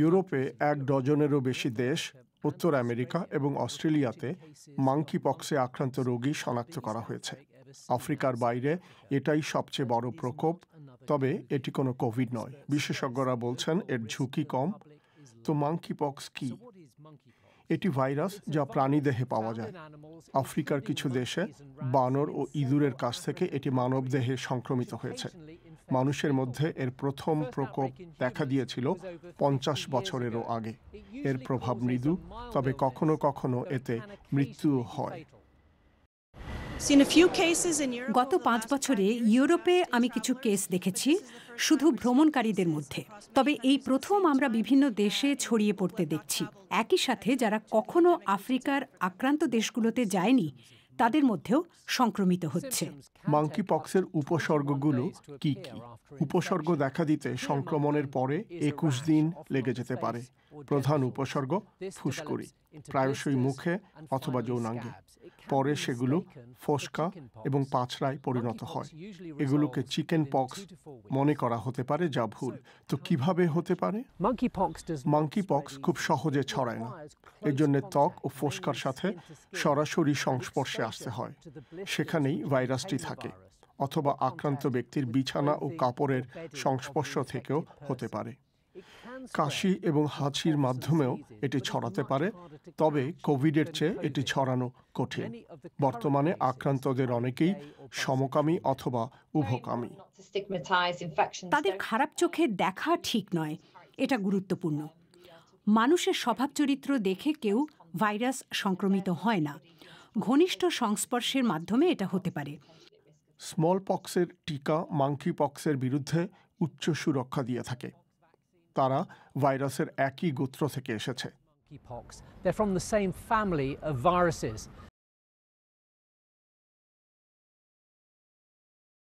ইউরোপে এক ডজনেরও বেশি দেশ উত্তর আমেরিকা এবং অস্ট্রেলিয়াতে মাংকি পক্সে আক্রান্ত রোগী শনাক্ত করা হয়েছে আফ্রিকার বাইরে এটাই সবচেয়ে বড় প্রকোপ তবে এটি কোনো কোভিড নয় বিশেষজ্ঞরা বলছেন এর ঝুঁকি কম তো মাংকি পক্স কি এটি ভাইরাস যা প্রাণীদেহে পাওয়া যায় আফ্রিকার কিছু দেশে বানর ও ইঁদুরের কাছ থেকে এটি মানবদেহে সংক্রমিত হয়েছে মানুষের মধ্যে এর প্রথম প্রকোপ দেখা দিয়েছিল পঞ্চাশ বছরেরও আগে এর প্রভাব মৃদু তবে কখনো কখনো এতে মৃত্যুও হয় গত পাঁচ বছরে ইউরোপে আমি কিছু কেস দেখেছি শুধু ভ্রমণকারীদের মধ্যে তবে এই প্রথম আমরা বিভিন্ন দেশে ছড়িয়ে পড়তে দেখছি একই সাথে যারা কখনো আফ্রিকার আক্রান্ত দেশগুলোতে যায়নি তাদের মধ্যেও সংক্রমিত হচ্ছে মাংকি পক্সের উপসর্গগুলো কি কি উপসর্গ দেখা দিতে সংক্রমণের পরে একুশ দিন লেগে যেতে পারে প্রধান উপসর্গ ফুসকুড়ি প্রায়শই মুখে অথবা যৌনাঙ্গে পরে সেগুলো ফসকা এবং পাঁচরায় পরিণত হয় এগুলোকে চিকেন পক্স মনে করা হতে পারে যা ভুল তো কিভাবে হতে পারে মাঙ্কি পক্স খুব সহজে ছড়ায় না এর জন্য ত্বক ও ফসকার সাথে সরাসরি সংস্পর্শে আসতে হয় সেখানেই ভাইরাসটি থাকে অথবা আক্রান্ত ব্যক্তির বিছানা ও কাপড়ের সংস্পর্শ থেকেও হতে পারে কাশি এবং হাঁচির মাধ্যমেও এটি ছড়াতে পারে তবে কোভিডের চেয়ে এটি ছড়ানো কঠিন বর্তমানে আক্রান্তদের অনেকেই সমকামী অথবা উভকামী তাদের খারাপ চোখে দেখা ঠিক নয় এটা গুরুত্বপূর্ণ মানুষের স্বভাব চরিত্র দেখে কেউ ভাইরাস সংক্রমিত হয় না ঘনিষ্ঠ সংস্পর্শের মাধ্যমে এটা হতে পারে স্মল পক্সের টিকা মাংকি পক্সের বিরুদ্ধে উচ্চ সুরক্ষা দিয়ে থাকে তারা ভাইরাসের একই গোত্র থেকে এসেছে